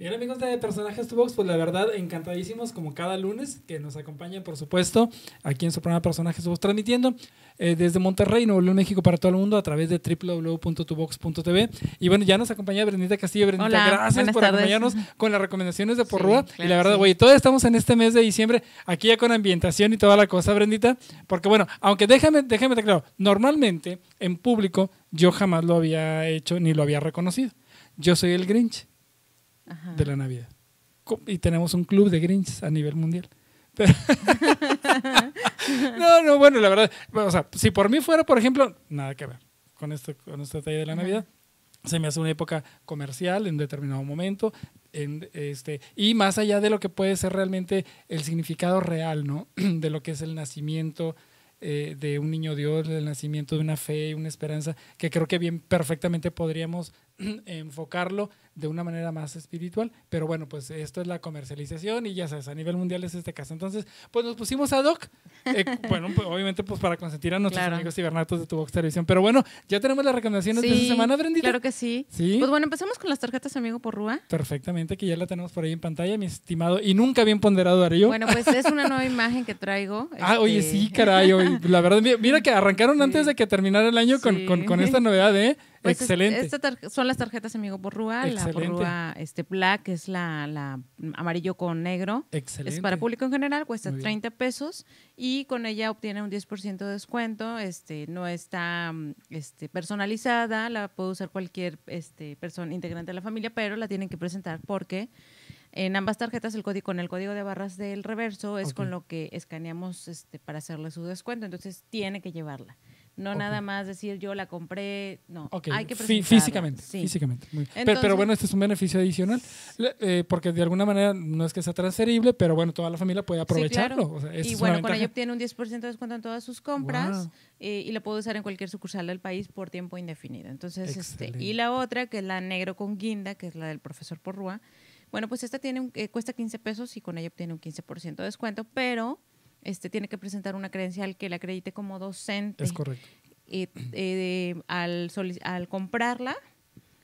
Bien amigos de Personajes Tu Box, pues la verdad encantadísimos como cada lunes que nos acompañan por supuesto aquí en su programa Personajes Tu transmitiendo eh, desde Monterrey, Nuevo León, México para todo el mundo a través de www.tubox.tv y bueno ya nos acompaña Brendita Castillo, Brendita gracias por acompañarnos con las recomendaciones de Porrua. y la verdad güey todavía estamos en este mes de diciembre aquí ya con ambientación y toda la cosa Brendita porque bueno aunque déjame déjame te claro normalmente en público yo jamás lo había hecho ni lo había reconocido yo soy el Grinch de la Navidad. Y tenemos un club de Grinch a nivel mundial. no, no, bueno, la verdad, o sea, si por mí fuera, por ejemplo, nada que ver con esto, con este de la Navidad. Se me hace una época comercial en determinado momento, en, este, y más allá de lo que puede ser realmente el significado real, ¿no? De lo que es el nacimiento, eh, de un niño Dios, el nacimiento de una fe, una esperanza, que creo que bien perfectamente podríamos enfocarlo de una manera más espiritual. Pero bueno, pues esto es la comercialización y ya sabes, a nivel mundial es este caso. Entonces, pues nos pusimos a doc. Eh, bueno, pues, obviamente pues para consentir a nuestros amigos cibernatos de tu box televisión. Pero bueno, ya tenemos las recomendaciones de esta semana, Brendita. Claro que sí. Pues bueno, empezamos con las tarjetas amigo por Rúa. Perfectamente, que ya la tenemos por ahí en pantalla, mi estimado y nunca bien ponderado Darío. Bueno, pues es una nueva imagen que traigo. Ah, oye, este. sí, caray. la verdad, mira que arrancaron antes de que terminara el año con esta novedad, ¿eh? Pues Excelente. son las tarjetas amigo por La borrúa este, black es la, amarillo con negro. Excelente. Es para público en general, cuesta 30 pesos y con ella obtiene un 10% de descuento. Este, no está este, personalizada, la puede usar cualquier este, persona integrante de la familia, pero la tienen que presentar porque en ambas tarjetas el código con el código de barras del reverso es con lo que escaneamos este, para hacerle su descuento. Entonces tiene que llevarla. No nada más decir yo la compré, no. Hay que presentarla. Físicamente, sí. físicamente. pero, bueno, este es un beneficio adicional, eh, porque de alguna manera no es que sea transferible, pero bueno, toda la familia puede aprovecharlo. y bueno, con ella obtiene un 10% de descuento en todas sus compras eh, y la puede usar en cualquier sucursal del país por tiempo indefinido. Entonces, este, y la otra, que es la negro con guinda, que es la del profesor Porrua, bueno, pues esta tiene eh, cuesta 15 pesos y con ella obtiene un 15% de descuento, pero este, tiene que presentar una credencial que la acredite como docente. Es eh, al, comprarla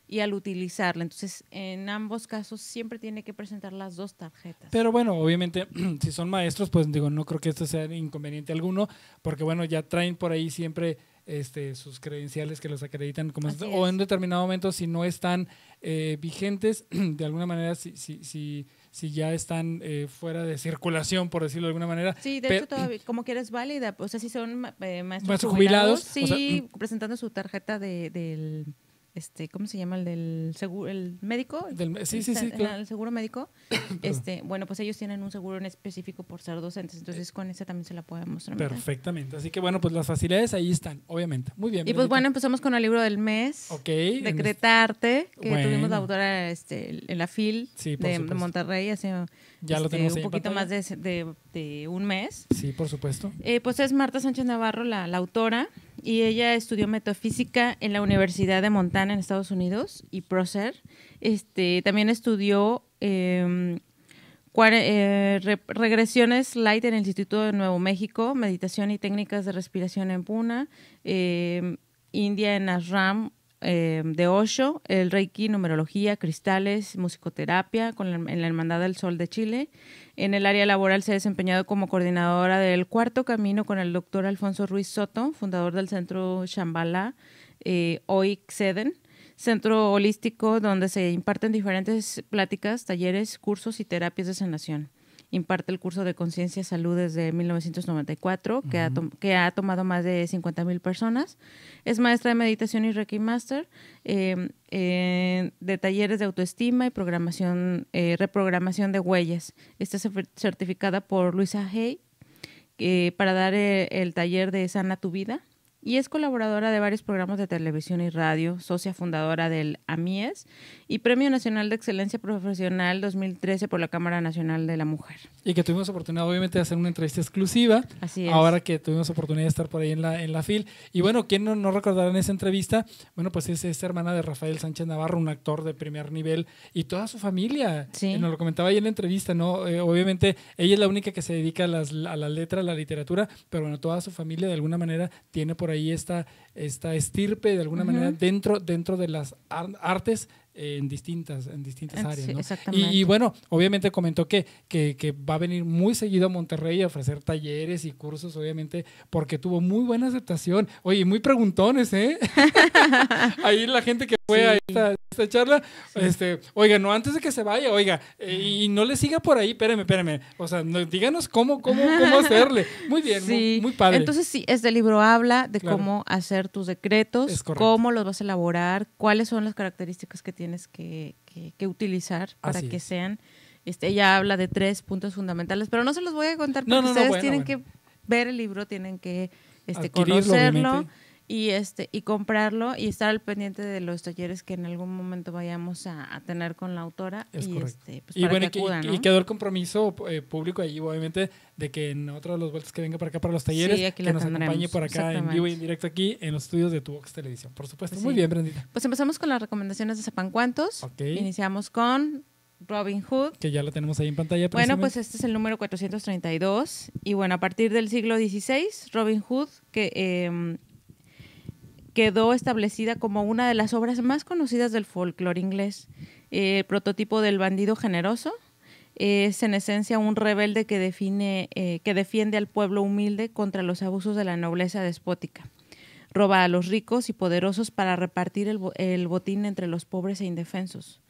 y al utilizarla. Entonces, en ambos casos siempre tiene que presentar las dos tarjetas. Pero bueno, obviamente, si son maestros, pues digo, no creo que esto sea inconveniente alguno, porque bueno, ya traen por ahí siempre este, sus credenciales que los acreditan, como o en determinado momento, si no están eh, vigentes, de alguna manera, si, si, si si ya están eh, fuera de circulación, por decirlo de alguna manera. Sí, de hecho, todavía, como que válida, o sea, si son eh, maestros, jubilados, sí, mm, mm. presentando su tarjeta de, del este, ¿cómo se llama? El del seguro, el médico. Del, sí, sí, sí, El seguro médico. este, bueno, pues ellos tienen un seguro en específico por ser docentes, entonces eh, con ese también se la puede mostrar. Perfectamente. Así que bueno, pues las facilidades ahí están, obviamente. Muy bien. Y pues bueno, empezamos con el libro del mes. Ok. Este Decretarte, que tuvimos la autora este, en la FIL de, Monterrey hace ya lo este, tenemos un poquito más de, de, un mes. Sí, por supuesto. Eh, pues es Marta Sánchez Navarro, la, la autora y ella estudió metafísica en la Universidad de Montana en Estados Unidos y Procer. Este, también estudió em, eh, regresiones light en el Instituto de Nuevo México, meditación y técnicas de respiración en Puna, em, India en Ashram, eh, de Osho, el Reiki, numerología, cristales, musicoterapia con en la Hermandad del Sol de Chile. En el área laboral se ha desempeñado como coordinadora del Cuarto Camino con el doctor Alfonso Ruiz Soto, fundador del Centro Shambhala, eh, hoy centro holístico donde se imparten diferentes pláticas, talleres, cursos y terapias de sanación imparte el curso de conciencia salud desde 1994, que, ha que ha tomado más de 50 mil personas. Es maestra de meditación y Reiki Master, em, de talleres de autoestima y programación, eh, reprogramación de huellas. Está certificada por Luisa Hay eh, para dar eh, el taller de Sana tu Vida y es colaboradora de varios programas de televisión y radio, socia fundadora del AMIES y Premio Nacional de Excelencia Profesional 2013 por la Cámara Nacional de la Mujer. Y que tuvimos oportunidad, obviamente, de hacer una entrevista exclusiva. Así es. Ahora que tuvimos oportunidad de estar por ahí en la, en la FIL. Y bueno, ¿quién no, recordará en esa entrevista? Bueno, pues es esta hermana de Rafael Sánchez Navarro, un actor de primer nivel, y toda su familia. Sí. Eh, nos lo comentaba ahí en la entrevista, ¿no? Eh, obviamente, ella es la única que se dedica a, las, a la letra, a la literatura, pero bueno, toda su familia de alguna manera tiene por ahí ahí está esta estirpe de alguna manera dentro, dentro de las artes en distintas, en distintas áreas. Y, bueno, obviamente comentó que, que, que, va a venir muy seguido a Monterrey a ofrecer talleres y cursos, obviamente, porque tuvo muy buena aceptación. Oye, muy preguntones, ¿eh? Ahí la gente que fue a esta, charla. Este, oiga, no, antes de que se vaya, oiga, eh, y no le siga por ahí, espérame, espérame. O sea, díganos cómo, cómo, cómo hacerle. Muy bien, muy, padre. Entonces, sí, este libro habla de cómo hacer tus decretos, cómo los vas a elaborar, cuáles son las características que tienes que, que, utilizar para que sean. Este, ella habla de tres puntos fundamentales, pero no se los voy a contar porque ustedes tienen que ver el libro, tienen que este, conocerlo y este y comprarlo y estar al pendiente de los talleres que en algún momento vayamos a, tener con la autora y este pues, y bueno, que y, y, quedó el compromiso eh, público allí obviamente de que en otra de las vueltas que venga para acá para los talleres que nos acompañe por acá en vivo y en directo aquí en los estudios de Vox Televisión por supuesto pues muy bien Brendita pues empezamos con las recomendaciones de Zapan Cuantos iniciamos con Robin Hood. Que ya lo tenemos ahí en pantalla. Bueno, pues este es el número 432. Y bueno, a partir del siglo XVI, Robin Hood, que eh, quedó establecida como una de las obras más conocidas del folclore inglés. el prototipo del bandido generoso es en esencia un rebelde que, define, eh, que defiende al pueblo humilde contra los abusos de la nobleza despótica. Roba a los ricos y poderosos para repartir el, botín entre los pobres e indefensos.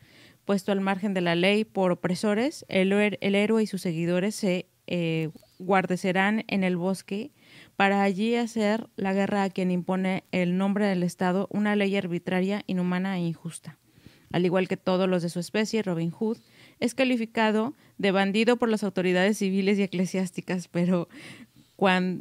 Puesto al margen de la ley por opresores, el, héroe y sus seguidores se eh, guardecerán en el bosque para allí hacer la guerra a quien impone el nombre del Estado una ley arbitraria, inhumana e injusta. Al igual que todos los de su especie, Robin Hood es calificado de bandido por las autoridades civiles y eclesiásticas, pero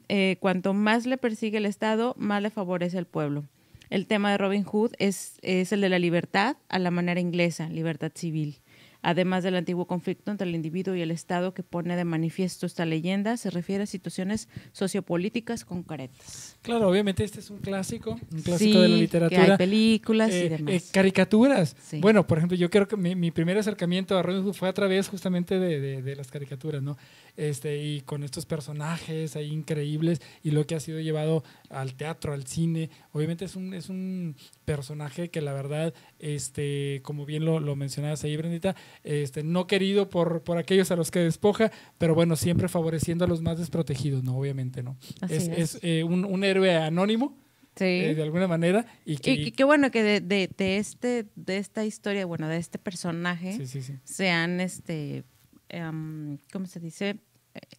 eh, cuanto más le persigue el Estado, más le favorece el pueblo. El tema de Robin Hood es el de la libertad a la manera inglesa, libertad civil además del antiguo conflicto entre el individuo y el Estado que pone de manifiesto esta leyenda, se refiere a situaciones sociopolíticas concretas. Claro, obviamente este es un clásico, un clásico de la literatura. Que películas y eh, demás. Eh, caricaturas. Bueno, por ejemplo, yo creo que mi, primer acercamiento a Robin fue a través justamente de, las caricaturas, ¿no? Este, y con estos personajes ahí increíbles y lo que ha sido llevado al teatro, al cine. Obviamente es un, es un personaje que la verdad, este, como bien lo, lo mencionabas ahí, Brendita, este, no querido por, aquellos a los que despoja, pero bueno, siempre favoreciendo a los más desprotegidos, ¿no? Obviamente, ¿no? es, es. Eh, un, héroe anónimo. Eh, de alguna manera. Y, qué bueno que de, este, de esta historia, bueno, de este personaje, sean, este, em, ¿cómo se dice?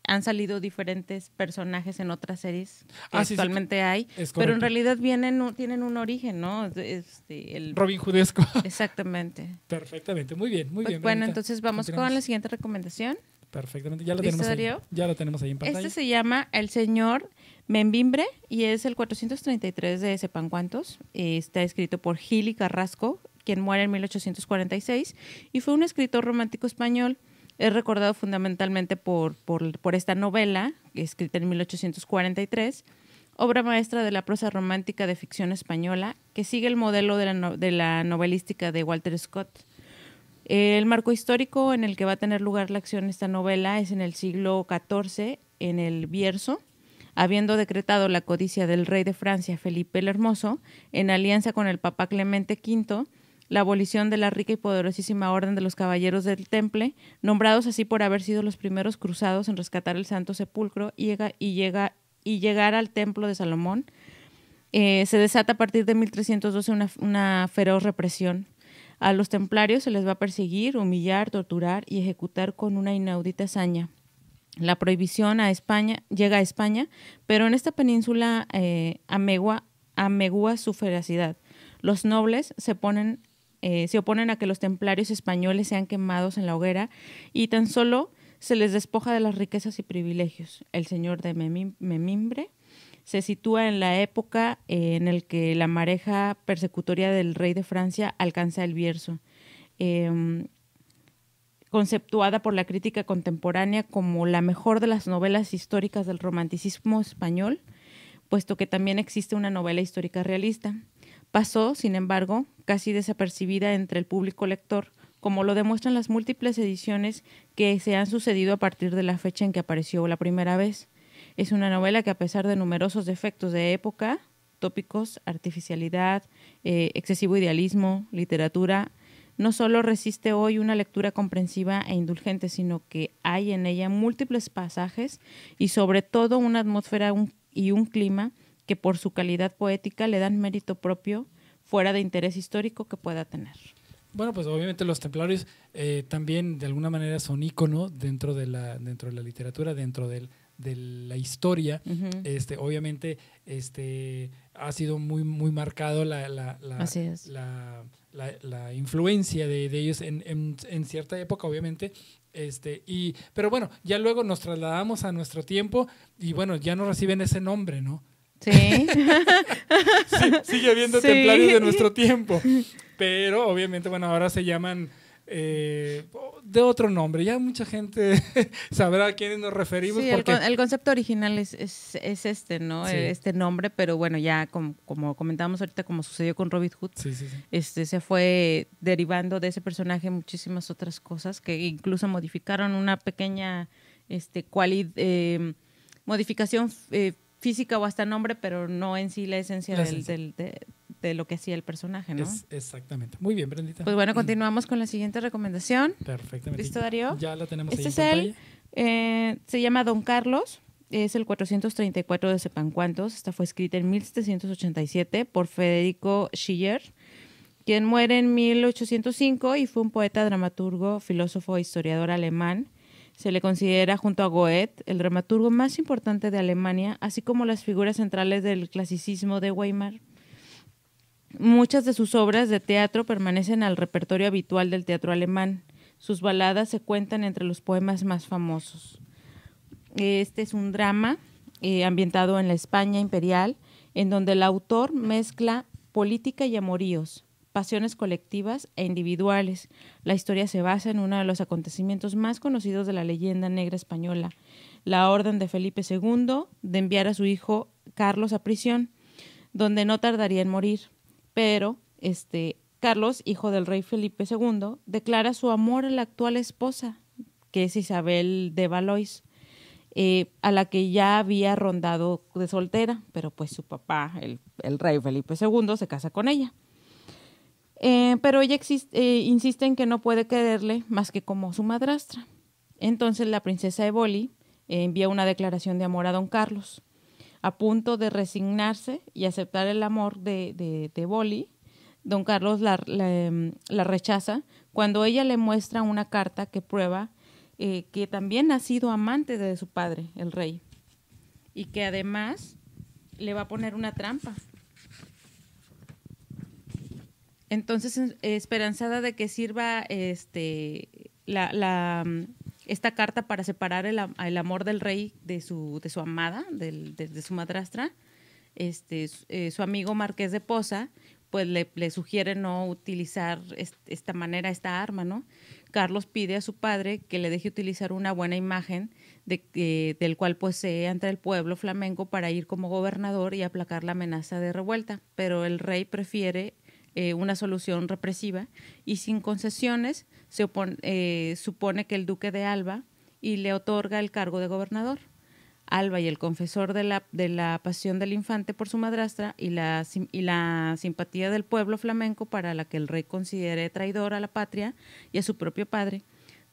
han salido diferentes personajes en otras series ah, sí, actualmente hay, pero en realidad vienen, tienen un origen, ¿no? Este, el... Robin Judesco. Exactamente. Perfectamente, muy bien, muy pues bien. Bueno, entonces vamos con la siguiente recomendación. Perfectamente, ya lo tenemos ahí. Ya tenemos ahí en pantalla. Este se llama El Señor Membimbre y es el 433 de Sepan Cuantos. Está escrito por Gili Carrasco, quien muere en 1846 y fue un escritor romántico español. Es recordado fundamentalmente por, por, esta novela, escrita en 1843, obra maestra de la prosa romántica de ficción española, que sigue el modelo de la, novelística de Walter Scott. El marco histórico en el que va a tener lugar la acción de esta novela es en el siglo XIV, en el Bierzo, habiendo decretado la codicia del rey de Francia, Felipe el Hermoso, en alianza con el Papa Clemente V, la abolición de la rica y poderosísima Orden de los Caballeros del Temple, nombrados así por haber sido los primeros cruzados en rescatar el Santo Sepulcro y, llega, y, llegar al Templo de Salomón. Eh, se desata a partir de 1312 una, feroz represión. A los templarios se les va a perseguir, humillar, torturar y ejecutar con una inaudita hazaña. La prohibición a España llega a España, pero en esta península eh, amegua, su feracidad. Los nobles se ponen eh, se oponen a que los templarios españoles sean quemados en la hoguera y tan solo se les despoja de las riquezas y privilegios. El señor de Memimbre se sitúa en la época eh, en la que la mareja persecutoria del rey de Francia alcanza el Bierzo, em, conceptuada por la crítica contemporánea como la mejor de las novelas históricas del romanticismo español, puesto que también existe una novela histórica realista. Pasó, sin embargo, casi desapercibida entre el público lector, como lo demuestran las múltiples ediciones que se han sucedido a partir de la fecha en que apareció la primera vez. Es una novela que a pesar de numerosos defectos de época, tópicos, artificialidad, eh, excesivo idealismo, literatura, no solo resiste hoy una lectura comprensiva e indulgente, sino que hay en ella múltiples pasajes y sobre todo una atmósfera y un clima que por su calidad poética le dan mérito propio fuera de interés histórico que pueda tener. Bueno, pues obviamente los templarios eh, también de alguna manera son ícono dentro de la, dentro de la literatura, dentro de la historia. este, obviamente este, ha sido muy, muy marcado la, la, influencia de, ellos en, en, en, cierta época, obviamente. Este, y, pero bueno, ya luego nos trasladamos a nuestro tiempo y bueno, ya no reciben ese nombre, ¿no? Sí. sigue habiendo templarios de nuestro tiempo. Pero obviamente, bueno, ahora se llaman eh, de otro nombre. Ya mucha gente sabrá a quiénes nos referimos. el, concepto original es, este, ¿no? Este nombre, pero bueno, ya como, comentábamos ahorita, como sucedió con Robin Hood, este se fue derivando de ese personaje muchísimas otras cosas que incluso modificaron una pequeña este, cual eh, modificación eh, física o hasta nombre, pero no en sí la esencia, de, lo que hacía el personaje, ¿no? exactamente. Muy bien, Brendita. Pues bueno, continuamos con la siguiente recomendación. Perfectamente. ¿Listo, Darío? Ya la tenemos Este es él. Eh, se llama Don Carlos. Es el 434 de Sepan Cuántos. Esta fue escrita en 1787 por Federico Schiller, quien muere en 1805 y fue un poeta, dramaturgo, filósofo e historiador alemán se le considera junto a Goethe el dramaturgo más importante de Alemania, así como las figuras centrales del clasicismo de Weimar. Muchas de sus obras de teatro permanecen al repertorio habitual del teatro alemán. Sus baladas se cuentan entre los poemas más famosos. Este es un drama eh, ambientado en la España imperial, en donde el autor mezcla política y amoríos, pasiones colectivas e individuales. La historia se basa en uno de los acontecimientos más conocidos de la leyenda negra española, la orden de Felipe II de enviar a su hijo Carlos a prisión, donde no tardaría en morir. Pero, este, Carlos, hijo del rey Felipe II, declara su amor a la actual esposa, que es Isabel de Valois, eh, a la que ya había rondado de soltera, pero pues su papá, el, el rey Felipe II, se casa con ella. Eh, pero ella eh, insiste en que no puede quererle más que como su madrastra. Entonces la princesa Evoli eh, envía una declaración de amor a don Carlos, a punto de resignarse y aceptar el amor de, de, Don Carlos em, la, rechaza cuando ella le muestra una carta que prueba que también ha sido amante de su padre, el rey, y que además le va a poner una trampa entonces, esperanzada de que sirva este la, mm, esta carta para separar el, amor del rey de su, de su amada, del, de, su madrastra, este, eh, su, amigo Marqués de Poza, pues le, sugiere no utilizar esta manera, esta arma, ¿no? Carlos pide a su padre que le deje utilizar una buena imagen de, del cual posee ante el pueblo flamenco para ir como gobernador y aplacar la amenaza de revuelta, pero el rey prefiere eh, una solución represiva y sin concesiones se eh, supone que el duque de Alba y le otorga el cargo de gobernador. Alba y el confesor de la, de la pasión del infante por su madrastra y la, y la simpatía del pueblo flamenco para la que el rey considere traidor a la patria y a su propio padre,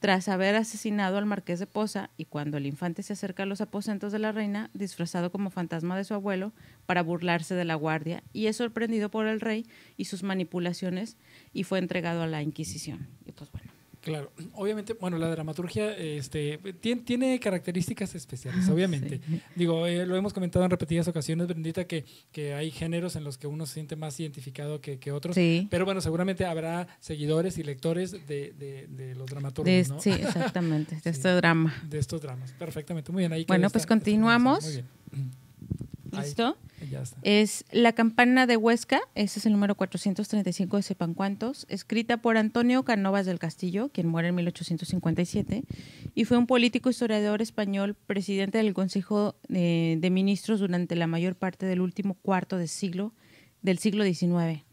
tras haber asesinado al marqués de Poza y cuando el infante se acerca a los aposentos de la reina, disfrazado como fantasma de su abuelo, para burlarse de la guardia, y es sorprendido por el rey y sus manipulaciones y fue entregado a la Inquisición. Y pues bueno, Claro, obviamente, bueno, la dramaturgia este, tiene, características especiales, obviamente. Digo, eh, lo hemos comentado en repetidas ocasiones, Brendita, que, que hay géneros en los que uno se siente más identificado que, otros. Pero bueno, seguramente habrá seguidores y lectores de, los dramaturgos, ¿no? Sí, exactamente, de estos este drama. De estos dramas, perfectamente. Muy bien, ahí Bueno, pues continuamos. ¿Listo? Eh, es La campana de Huesca, ese es el número 435 de Sepan Cuántos, escrita por Antonio Canovas del Castillo, quien muere en 1857, y fue un político historiador español, presidente del Consejo de, Ministros durante la mayor parte del último cuarto de siglo, del siglo XIX.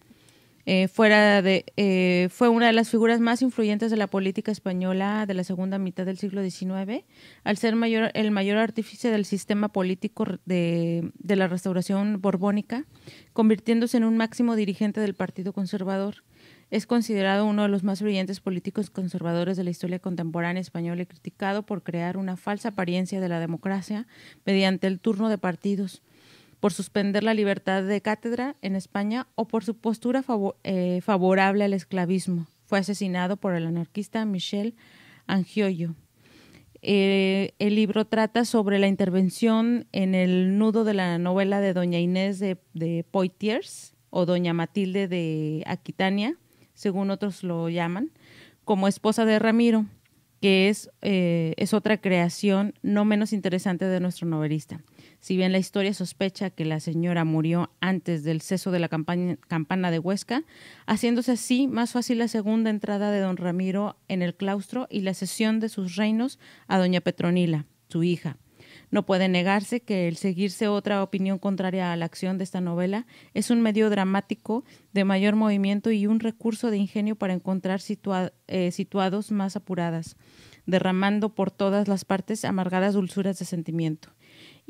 Eh, fuera de, eh, fue una de las figuras más influyentes de la política española de la segunda mitad del siglo XIX, al ser mayor, el mayor artífice del sistema político de la restauración borbónica, convirtiéndose en un máximo dirigente del Partido Conservador. Es considerado uno de los más brillantes políticos conservadores de la historia contemporánea española y criticado por crear una falsa apariencia de la democracia mediante el turno de partidos por suspender la libertad de cátedra en España o por su postura eh, favorable al esclavismo. Fue asesinado por el anarquista Michel Angiollo. Eh, el libro trata sobre la intervención en el nudo de la novela de Doña Inés de, Poitiers o Doña Matilde de Aquitania, según otros lo llaman, como esposa de Ramiro, que es, eh, es otra creación no menos interesante de nuestro novelista. Si bien la historia sospecha que la señora murió antes del ceso de la campana de Huesca, haciéndose así más fácil la segunda entrada de don Ramiro en el claustro y la cesión de sus reinos a doña Petronila, su hija. No puede negarse que el seguirse otra opinión contraria a la acción de esta novela es un medio dramático de mayor movimiento y un recurso de ingenio para encontrar eh, situados más apuradas, derramando por todas las partes amargadas dulzuras de sentimiento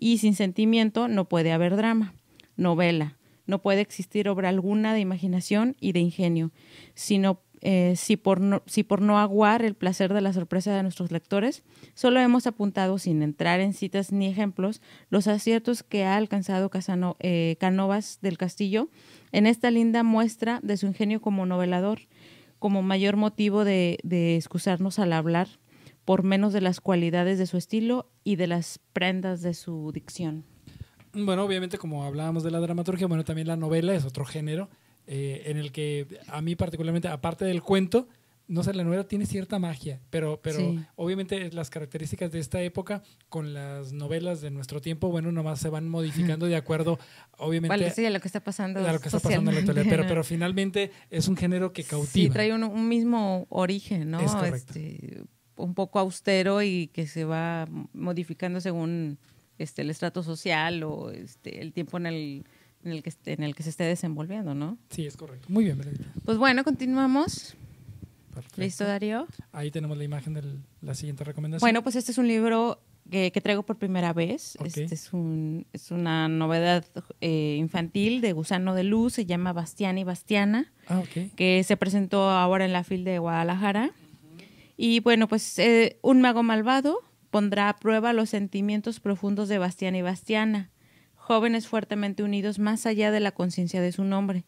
y sin sentimiento no puede haber drama, novela, no puede existir obra alguna de imaginación y de ingenio, sino eh, si, por no, si por no aguar el placer de la sorpresa de nuestros lectores, solo hemos apuntado, sin entrar en citas ni ejemplos, los aciertos que ha alcanzado Casano, eh, Canovas del Castillo en esta linda muestra de su ingenio como novelador, como mayor motivo de, de excusarnos al hablar por menos de las cualidades de su estilo y de las prendas de su dicción. Bueno, obviamente como hablábamos de la dramaturgia, bueno, también la novela es otro género eh, en el que a mí particularmente, aparte del cuento, no sé, la novela tiene cierta magia, pero, pero obviamente las características de esta época con las novelas de nuestro tiempo, bueno, nomás se van modificando de acuerdo, obviamente. Vale, sí, a lo que está pasando. A lo que está pasando en la pero, pero finalmente es un género que cautiva. Sí, trae un, mismo origen, ¿no? Este, un poco austero y que se va modificando según este, el estrato social o este, el tiempo en el, el, que, en el que se esté desenvolviendo, ¿no? Sí, es correcto. Muy bien, Pues bueno, continuamos. ¿Listo, Darío? Ahí tenemos la imagen de la siguiente recomendación. Bueno, pues este es un libro que, traigo por primera vez. Este es, es una novedad eh, infantil de Gusano de Luz, se llama Bastián y Bastiana, ah, que se presentó ahora en la FIL de Guadalajara. Y bueno, pues eh, un mago malvado pondrá a prueba los sentimientos profundos de Bastián y Bastiana, jóvenes fuertemente unidos más allá de la conciencia de su nombre.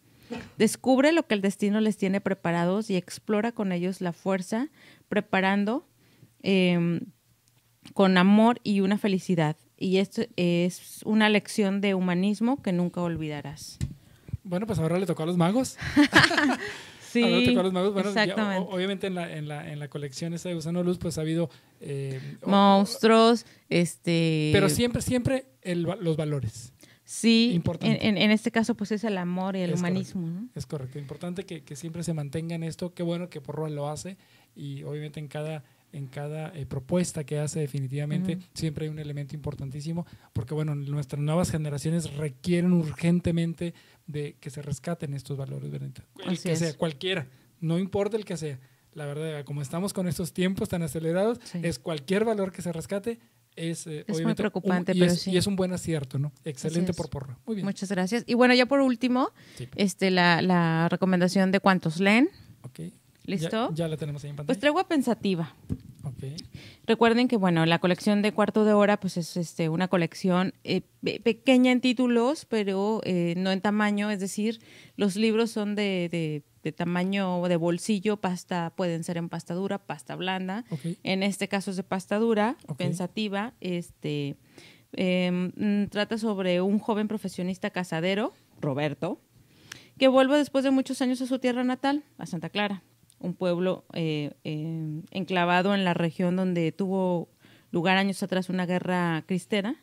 Descubre lo que el destino les tiene preparados y explora con ellos la fuerza, preparando em, con amor y una felicidad. Y esto es una lección de humanismo que nunca olvidarás. Bueno, pues ahora le tocó a los magos. Sí. bueno, exactamente. obviamente en la, en, la, en la colección esta de Gusano Luz, pues ha habido... Eh, Monstruos, este... Pero siempre, siempre los valores. Sí, importante. En, en, este caso pues es el amor y el humanismo. Es correcto, importante que, que, siempre se mantengan esto, qué bueno que Porroa lo hace y obviamente en cada, en cada eh, propuesta que hace definitivamente, siempre hay un elemento importantísimo, porque bueno, nuestras nuevas generaciones requieren urgentemente de que se rescaten estos valores, Benita. que sea, cualquiera, no importa el que sea. La verdad, como estamos con estos tiempos tan acelerados, es cualquier valor que se rescate, es, eh, muy preocupante, y pero es, sí. Y es un buen acierto, ¿no? Excelente por porra. Muy Muchas gracias. Y bueno, ya por último, este, la, la, recomendación de cuántos leen. Okay. ¿Listo? Ya, la tenemos ahí en pues pantalla. Pues tregua pensativa. Recuerden que, bueno, la colección de cuarto de hora, pues es este, una colección eh, pequeña en títulos, pero eh, no en tamaño, es decir, los libros son de, de, tamaño de bolsillo, pasta, pueden ser en pasta dura, pasta blanda. En este caso es de pasta dura, pensativa. Este, em, mm, trata sobre un joven profesionista casadero, Roberto, que vuelve después de muchos años a su tierra natal, a Santa Clara un pueblo eh, eh, enclavado en la región donde tuvo lugar años atrás una guerra cristera.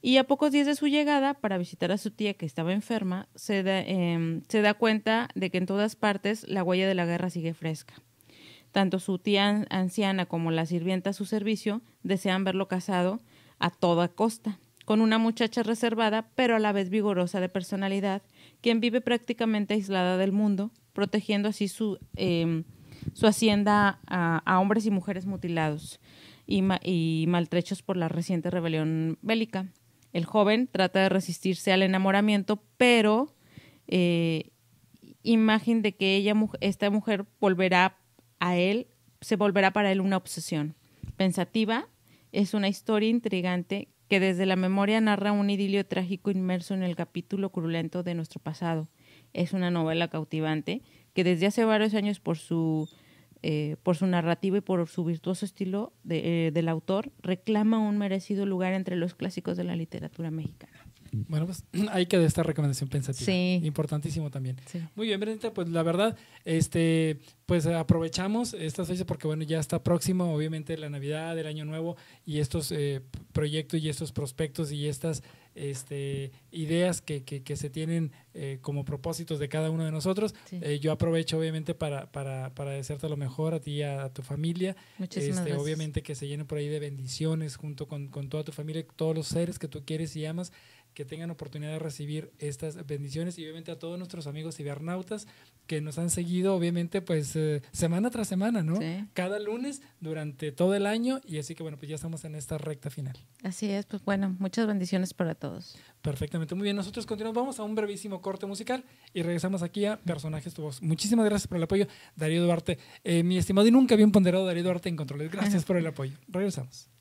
Y a pocos días de su llegada, para visitar a su tía que estaba enferma, se em, se da cuenta de que en todas partes la huella de la guerra sigue fresca. Tanto su tía anciana como la sirvienta a su servicio desean verlo casado a toda costa, con una muchacha reservada pero a la vez vigorosa de personalidad, quien vive prácticamente aislada del mundo protegiendo así su, em, hacienda a, hombres y mujeres mutilados y, maltrechos por la reciente rebelión bélica. El joven trata de resistirse al enamoramiento, pero eh, imagen de que ella, esta mujer volverá a él, se volverá para él una obsesión. Pensativa es una historia intrigante que desde la memoria narra un idilio trágico inmerso en el capítulo crulento de nuestro pasado es una novela cautivante que desde hace varios años por su, eh, por su narrativa y por su virtuoso estilo eh, del autor reclama un merecido lugar entre los clásicos de la literatura mexicana. Bueno, pues hay que de esta recomendación pensativa. Sí. Importantísimo también. Muy bien, Brenda, pues la verdad, este, pues aprovechamos estas fechas porque bueno, ya está próximo, obviamente, la Navidad, el Año Nuevo, y estos eh, proyectos y estos prospectos y estas este, ideas que, que, se tienen eh, como propósitos de cada uno de nosotros. Eh, yo aprovecho obviamente para, para, para desearte lo mejor a ti y a, tu familia. Este, gracias. Obviamente que se llene por ahí de bendiciones junto con, con toda tu familia, todos los seres que tú quieres y amas que tengan oportunidad de recibir estas bendiciones y obviamente a todos nuestros amigos cibernautas que nos han seguido, obviamente, pues eh, semana tras semana, ¿no? Cada lunes durante todo el año y así que bueno, pues ya estamos en esta recta final. Así es, pues bueno, muchas bendiciones para todos. Perfectamente, muy bien, nosotros continuamos, vamos a un brevísimo corte musical y regresamos aquí a Personajes Tu Voz. Muchísimas gracias por el apoyo, Darío Duarte. Eh, mi estimado y nunca bien ponderado Darío Duarte en Controles, gracias por el apoyo. Regresamos.